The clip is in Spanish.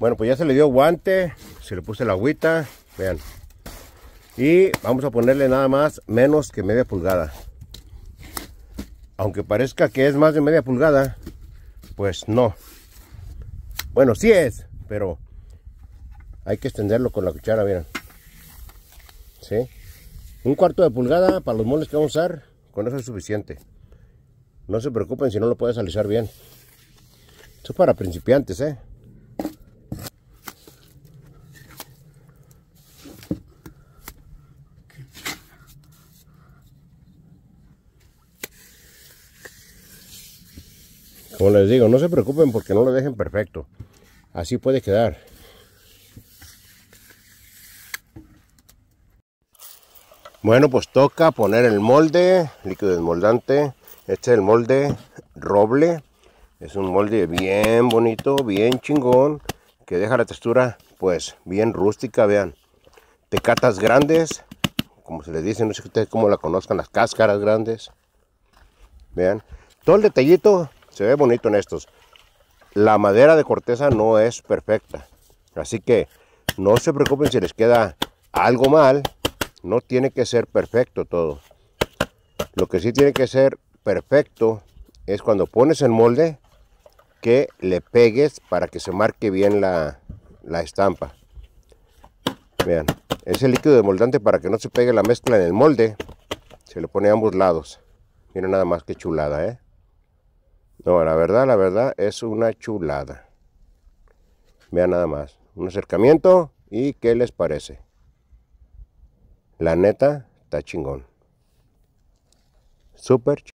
Bueno, pues ya se le dio guante, se le puse la agüita, vean. Y vamos a ponerle nada más menos que media pulgada. Aunque parezca que es más de media pulgada, pues no. Bueno, sí es, pero hay que extenderlo con la cuchara, miren. ¿Sí? Un cuarto de pulgada para los moles que vamos a usar, con eso es suficiente. No se preocupen si no lo puedes alisar bien. Esto es para principiantes, ¿eh? Como pues les digo, no se preocupen porque no lo dejen perfecto. Así puede quedar. Bueno, pues toca poner el molde, líquido desmoldante. Este es el molde roble. Es un molde bien bonito, bien chingón, que deja la textura pues bien rústica, vean. Tecatas grandes, como se les dice, no sé ustedes cómo la conozcan, las cáscaras grandes. Vean, todo el detallito se ve bonito en estos. La madera de corteza no es perfecta, así que no se preocupen si les queda algo mal, no tiene que ser perfecto todo. Lo que sí tiene que ser perfecto es cuando pones el molde que le pegues para que se marque bien la, estampa. Vean, ese líquido de moldante para que no se pegue la mezcla en el molde, se le pone a ambos lados. Miren nada más que chulada, ¿eh? No, la verdad, la verdad es una chulada. Vean nada más. Un acercamiento y qué les parece. La neta, está chingón. Súper